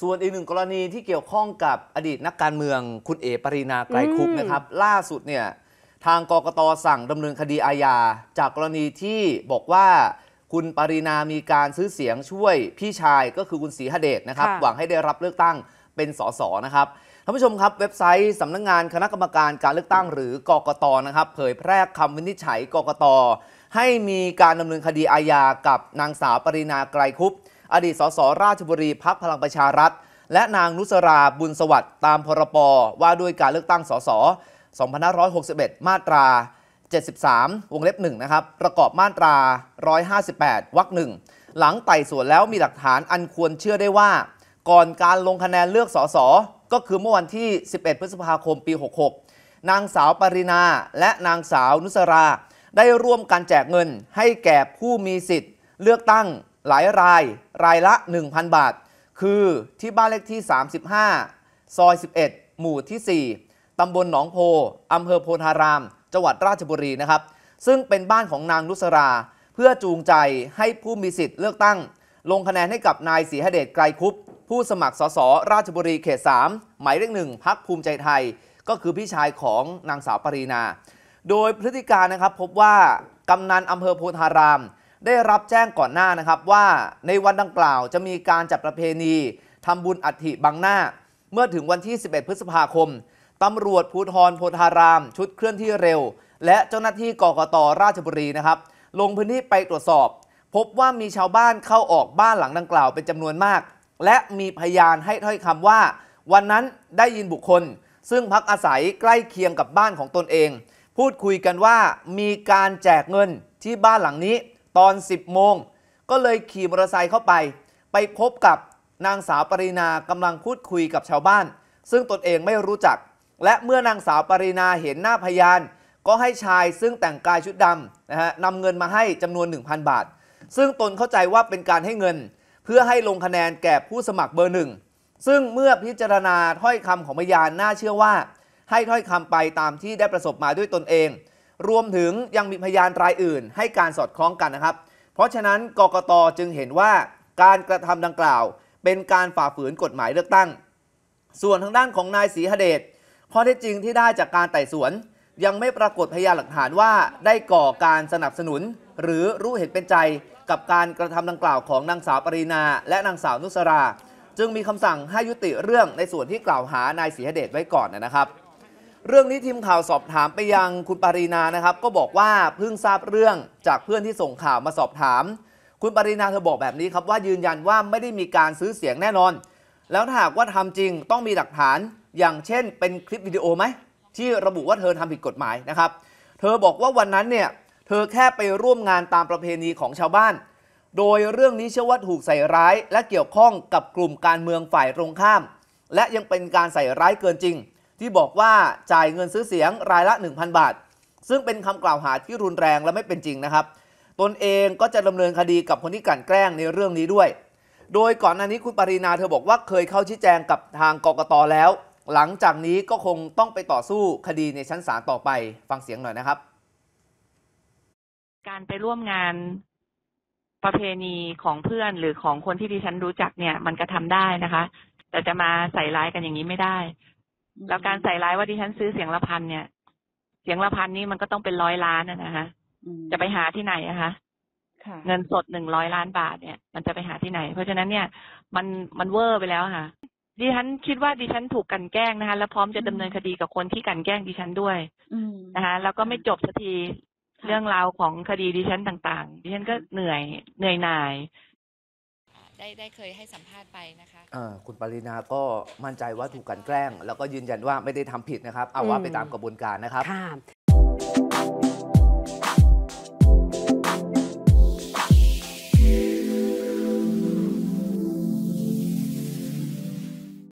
ส่วนอีกหนึ่งกรณีที่เกี่ยวข้องกับอดีตนักการเมืองคุณเอ๋ปรีนาไกรคุปนะครับ ล่าสุดเนี่ยทางกกตสั่งดำเนินคดีอาญาจากกรณีที่บอกว่าคุณปรีนามีการซื้อเสียงช่วยพี่ชายก็คือคุณศรีหเดชนะครับหวังให้ได้รับเลือกตั้งเป็นสสนะครับท่านผู้ชมครับเว็บไซต์สำนักงานคณะกรรมการการเลือกตั้งหรือกกตนะครับเผยแพร่คำวินิจฉัยกกตให้มีการดำเนินคดีอาญากับนางสาวปรีนาไกรคุปอดีตสสราชบุรีพักพลังประชารัฐ และนางนุสราบุญสวัสดิ์ตามพรปว่าด้วยการเลือกตั้งสส2561 มาตรา 73 วงเล็บ 1 นะครับประกอบมาตรา 158วรรคหนึ่งหลังไต่สวนแล้วมีหลักฐานอันควรเชื่อได้ว่า ก่อนการลงคะแนนเลือกสสก็คือเมื่อวันที่ 11 พฤษภาคมปี66นางสาวปรินาและนางสาวนุสรา ได้ร่วมกันแจกเงิน ให้แก่ผู้มีสิทธิ์ เลือกตั้งหลายราย รายละ 1,000 บาท คือที่บ้านเลขที่ 35 ซอย 11 หมู่ที่ 4ตำบลหนองโพ อำเภอโพธาราม จังหวัดราชบุรีนะครับ ซึ่งเป็นบ้านของนางนุสรา เพื่อจูงใจให้ผู้มีสิทธิ์เลือกตั้ง ลงคะแนนให้กับนายศรีหเดช ไกรคุปผู้สมัครสสราชบุรีเขต 3 หมายเลขหนึ่งพักภูมิใจไทย ก็คือพี่ชายของนางสาวปรีนา โดยพฤติการนะครับพบว่ากำนันอำเภอโพธารามได้รับแจ้งก่อนหน้านะครับว่าในวันดังกล่าวจะมีการจัดประเพณีทำบุญอัฐิบังหน้า เมื่อถึงวันที่ 11 พฤษภาคม ตำรวจภูธรโพธาราม ชุดเคลื่อนที่เร็ว และเจ้าหน้าที่กกตราชบุรีนะครับ ลงพื้นที่ไปตรวจสอบ พบว่ามีชาวบ้านเข้าออกบ้านหลังดังกล่าว เป็นจำนวนมาก และมีพยานให้ถ้อยคำว่า วันนั้นได้ยินบุคคล ซึ่งพักอาศัยใกล้เคียงกับบ้านของตนเอง พูดคุยกันว่ามีการแจกเงินที่บ้านหลังนี้ตอน 10 โมงก็เลยขี่มอเตอร์ไซค์เข้าไป ไปพบกับนางสาวปรินากำลังพูดคุยกับชาวบ้าน ซึ่งตนเองไม่รู้จัก และเมื่อนางสาวปรินาเห็นหน้าพยาน ก็ให้ชายซึ่งแต่งกายชุดดำนะฮะนำเงินมาให้จำนวน 1,000 บาท ซึ่งตนเข้าใจว่าเป็นการให้เงิน เพื่อให้ลงคะแนนแก่ผู้สมัครเบอร์หนึ่งซึ่งเมื่อพิจารณาถ้อยคำของพยานน่าเชื่อว่า ให้ถ้อยคำไปตามที่ได้ประสบมาด้วยตนเองรวมถึงยังมีพยานรายอื่นให้การสอดคล้องกันนะครับ เพราะฉะนั้นกกตจึงเห็นว่าการกระทำดังกล่าว เป็นการฝ่าฝืนกฎหมายเลือกตั้ง ส่วนทางด้านของนายศรีหเดช ข้อเท็จจริงที่ได้จากการไต่สวนยังไม่ปรากฏพยานหลักฐานว่าได้ก่อการสนับสนุนหรือรู้เห็นเป็นใจกับการกระทำดังกล่าวของนางสาวปรีนาและนางสาวนุสรา จึงมีคำสั่งให้ยุติเรื่องในส่วนที่กล่าวหานายศรีหเดชไว้ก่อนนะครับเรื่องนี้ทีมข่าวสอบถามไปยังคุณปรินานะครับ ก็บอกว่าเพิ่งทราบเรื่องจากเพื่อนที่ส่งข่าวมาสอบถาม คุณปรินาเธอบอกแบบนี้ครับ ว่ายืนยันว่าไม่ได้มีการซื้อเสียงแน่นอน แล้วถ้าหากว่าทำจริงต้องมีหลักฐานอย่างเช่นเป็นคลิปวิดีโอไหมที่ระบุว่าเธอทำผิดกฎหมายนะครับ เธอบอกว่าวันนั้นเนี่ยเธอแค่ไปร่วมงานตามประเพณีของชาวบ้าน โดยเรื่องนี้เชื่อว่าถูกใส่ร้ายและเกี่ยวข้องกับกลุ่มการเมืองฝ่ายตรงข้าม และยังเป็นการใส่ร้ายเกินจริงที่บอกว่าจ่ายเงินซื้อเสียงรายละ 1,000 บาท ซึ่งเป็นคำกล่าวหาที่รุนแรงและไม่เป็นจริงนะครับ ตนเองก็จะดำเนินคดีกับคนที่กลั่นแกล้งในเรื่องนี้ด้วย โดยก่อนหน้านี้คุณปรีนาเธอบอกว่าเคยเข้าชี้แจงกับทางกกตแล้ว หลังจากนี้ก็คงต้องไปต่อสู้คดีในชั้นศาลต่อไป ฟังเสียงหน่อยนะครับ การไปร่วมงานประเพณีของเพื่อนหรือของคนที่ดิฉันรู้จักเนี่ยมันกระทำาได้นะคะ แต่จะมาใส่ร้ายกันอย่างนี้ไม่ได้แล้วการใส่ร้ายว่าดิฉันซื้อเสียงละพันเนี่ย เสียงละพันนี่มันก็ต้องเป็นร้อยล้านนะคะ จะไปหาที่ไหนอะคะเงินสดหนึ่งร้อยล้านบาทเนี่ยมันจะไปหาที่ไหน เพราะฉะนั้นเนี่ย มันมันเวอร์ไปแล้วค่ะ ดิฉันคิดว่าดิฉันถูกกันแกล้งนะคะ แล้วพร้อมจะดำเนินคดีกับคนที่กันแกล้งดิฉันด้วยนะคะแล้วก็ไม่จบสักทีเรื่องราวของคดีดิฉันต่าง ๆ ดิฉันก็เหนื่อยเหนื่อยหน่ายได้ได้เคยให้สัมภาษณ์ไปนะคะ อ่า คุณปรินาก็มั่นใจว่าถูกกันแกล้งแล้วก็ยืนยันว่าไม่ได้ทำผิดนะครับ เอาว่าไปตามกระบวนการนะครับ